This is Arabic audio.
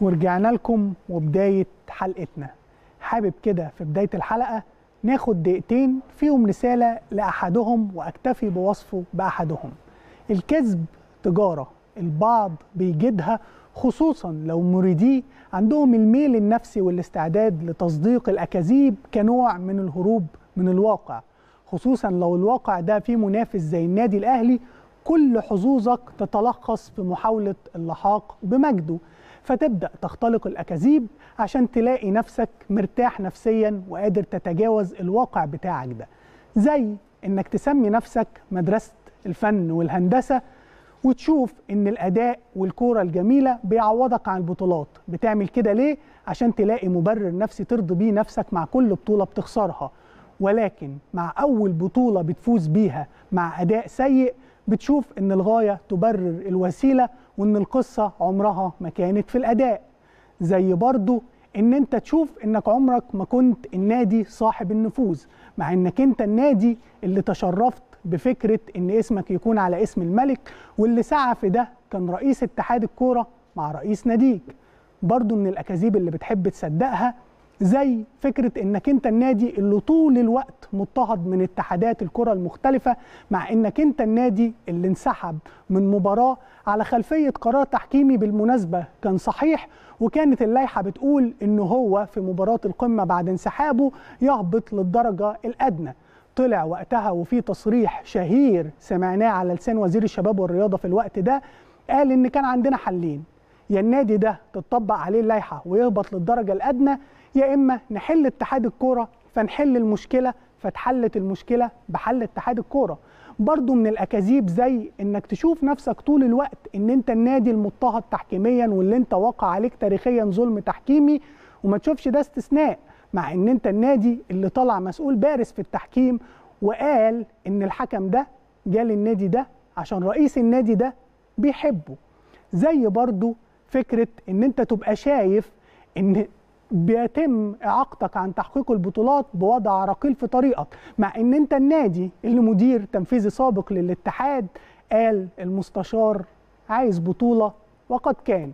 ورجعنا لكم وبداية حلقتنا حابب كده في بداية الحلقة ناخد دقيقتين فيهم رسالة لأحدهم وأكتفي بوصفه بأحدهم الكذب تجارة البعض بيجدها خصوصا لو مريديه عندهم الميل النفسي والاستعداد لتصديق الأكاذيب كنوع من الهروب من الواقع خصوصا لو الواقع ده فيه منافس زي النادي الأهلي كل حظوظك تتلخص في محاولة اللحاق بمجده فتبدأ تختلق الأكاذيب عشان تلاقي نفسك مرتاح نفسيا وقادر تتجاوز الواقع بتاعك ده زي إنك تسمي نفسك مدرسة الفن والهندسة وتشوف إن الأداء والكورة الجميلة بيعوضك عن البطولات بتعمل كده ليه؟ عشان تلاقي مبرر نفسي ترضي بيه نفسك مع كل بطولة بتخسرها ولكن مع أول بطولة بتفوز بيها مع أداء سيء بتشوف ان الغايه تبرر الوسيله وان القصه عمرها ما كانت في الاداء زي برضو ان انت تشوف انك عمرك ما كنت النادي صاحب النفوذ مع انك انت النادي اللي تشرفت بفكره ان اسمك يكون على اسم الملك واللي سعى في ده كان رئيس اتحاد الكوره مع رئيس ناديك برضو من الاكاذيب اللي بتحب تصدقها زي فكره انك انت النادي اللي طول الوقت مضطهد من اتحادات الكره المختلفه مع انك انت النادي اللي انسحب من مباراه على خلفيه قرار تحكيمي بالمناسبه كان صحيح وكانت اللائحه بتقول ان هو في مباراه القمه بعد انسحابه يهبط للدرجه الادنى طلع وقتها وفي تصريح شهير سمعناه على لسان وزير الشباب والرياضه في الوقت ده قال ان كان عندنا حلين يا النادي ده تطبق عليه اللائحه ويهبط للدرجه الادنى يا اما نحل اتحاد الكوره فنحل المشكله فتحلت المشكله بحل اتحاد الكوره برضه من الاكاذيب زي انك تشوف نفسك طول الوقت ان انت النادي المضطهد تحكيميا واللي انت واقع عليك تاريخيا ظلم تحكيمي وما تشوفش ده استثناء مع ان انت النادي اللي طلع مسؤول بارز في التحكيم وقال ان الحكم ده جال للنادي ده عشان رئيس النادي ده بيحبه زي برضه فكره ان انت تبقى شايف ان بيتم اعاقتك عن تحقيق البطولات بوضع رقيل في طريقك مع ان انت النادي اللي مدير تنفيذي سابق للاتحاد قال المستشار عايز بطوله وقد كان